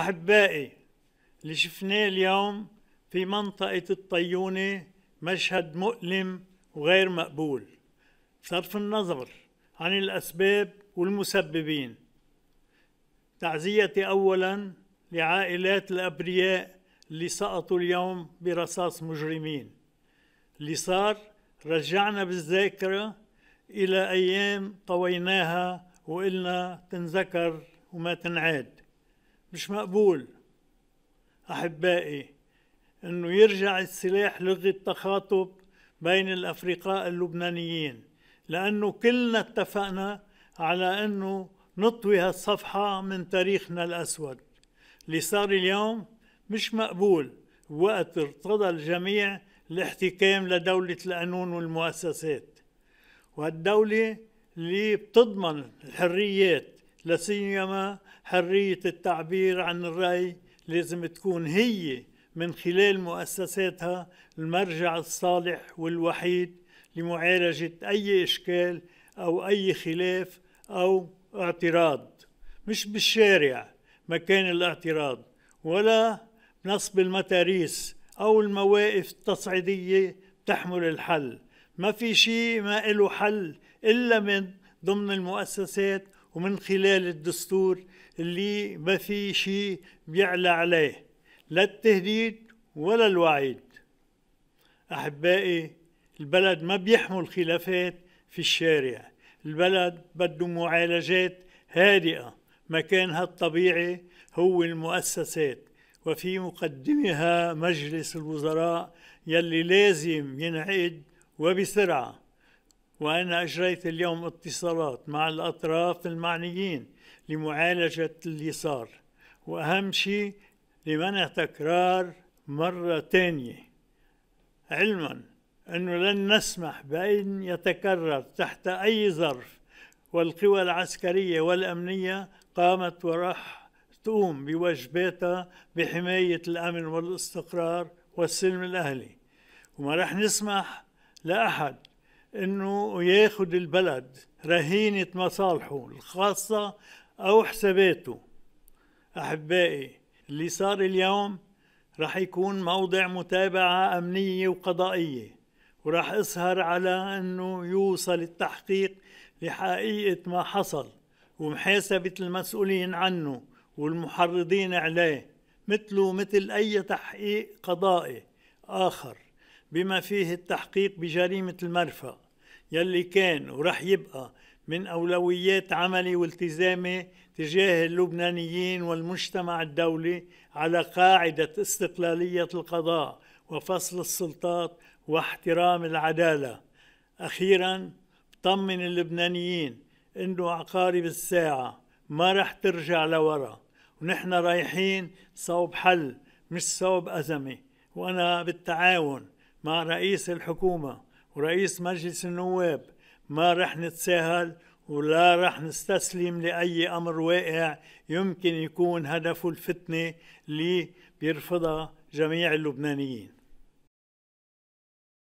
أحبائي اللي شفناه اليوم في منطقة الطيونة مشهد مؤلم وغير مقبول صرف النظر عن الأسباب والمسببين تعزيتي أولا لعائلات الأبرياء اللي سقطوا اليوم برصاص مجرمين اللي صار رجعنا بالذاكرة إلى أيام طويناها وقلنا تنذكر وما تنعاد مش مقبول أحبائي أنه يرجع السلاح لغة تخاطب بين الأفرقاء اللبنانيين لأنه كلنا اتفقنا على أنه نطوي هالصفحة من تاريخنا الأسود اللي صار اليوم مش مقبول وقت ارتضى الجميع الاحتكام لدولة القانون والمؤسسات وهالدولة اللي بتضمن الحريات لاسيما حرية التعبير عن الرأي لازم تكون هي من خلال مؤسساتها المرجع الصالح والوحيد لمعالجة أي إشكال أو أي خلاف أو اعتراض مش بالشارع مكان الاعتراض ولا نصب المتاريس أو المواقف التصعيدية تحمل الحل ما في شيء ما له حل إلا من ضمن المؤسسات ومن خلال الدستور اللي ما في شيء بيعلى عليه لا التهديد ولا الوعيد أحبائي البلد ما بيحمل خلافات في الشارع البلد بده معالجات هادئة مكانها الطبيعي هو المؤسسات وفي مقدمها مجلس الوزراء يلي لازم ينعقد وبسرعه وأنا أجريت اليوم اتصالات مع الأطراف المعنيين لمعالجة اللي صار وأهم شيء لمنع تكرار مرة تانية علما أنه لن نسمح بأن يتكرر تحت أي ظرف والقوى العسكرية والأمنية قامت وراح تقوم بواجباتها بحماية الأمن والاستقرار والسلم الأهلي وما رح نسمح لأحد انه ياخذ البلد رهينة مصالحه الخاصة او حساباته احبائي اللي صار اليوم رح يكون موضع متابعة امنية وقضائية وراح اسهر على انه يوصل التحقيق لحقيقة ما حصل ومحاسبة المسؤولين عنه والمحرضين عليه مثله مثل أي تحقيق قضائي آخر بما فيه التحقيق بجريمة المرفأ يلي كان ورح يبقى من أولويات عملي والتزامي تجاه اللبنانيين والمجتمع الدولي على قاعدة استقلالية القضاء وفصل السلطات واحترام العدالة أخيرا طمن اللبنانيين إنه عقارب الساعة ما رح ترجع لورا ونحن رايحين صوب حل مش صوب أزمة وأنا بالتعاون مع رئيس الحكومة ورئيس مجلس النواب ما رح نتساهل ولا رح نستسلم لأي أمر واقع يمكن يكون هدفه الفتنة اللي بيرفضها جميع اللبنانيين